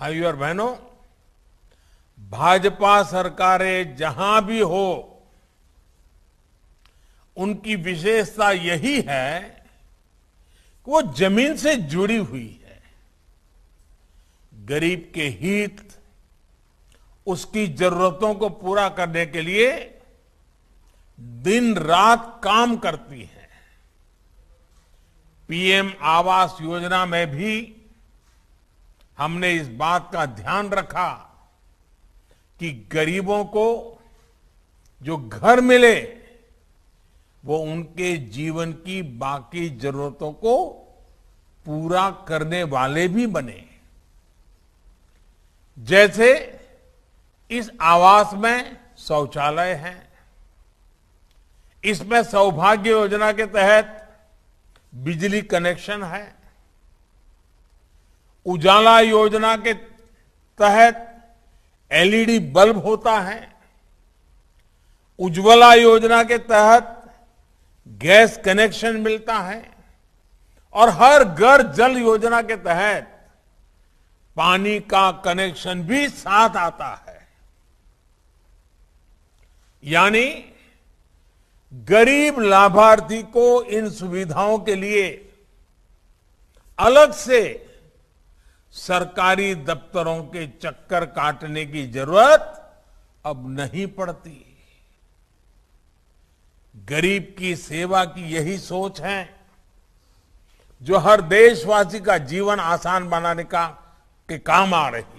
भाइयों और बहनों भाजपा सरकारें जहां भी हो उनकी विशेषता यही है कि वो जमीन से जुड़ी हुई है गरीब के हित उसकी जरूरतों को पूरा करने के लिए दिन रात काम करती है पीएम आवास योजना में भी हमने इस बात का ध्यान रखा कि गरीबों को जो घर मिले वो उनके जीवन की बाकी जरूरतों को पूरा करने वाले भी बने जैसे इस आवास में शौचालय है इसमें सौभाग्य योजना के तहत बिजली कनेक्शन है उजाला योजना के तहत एलईडी बल्ब होता है उज्ज्वला योजना के तहत गैस कनेक्शन मिलता है और हर घर जल योजना के तहत पानी का कनेक्शन भी साथ आता है यानी गरीब लाभार्थी को इन सुविधाओं के लिए अलग से सरकारी दफ्तरों के चक्कर काटने की जरूरत अब नहीं पड़ती गरीब की सेवा की यही सोच है जो हर देशवासी का जीवन आसान बनाने का के काम आ रही है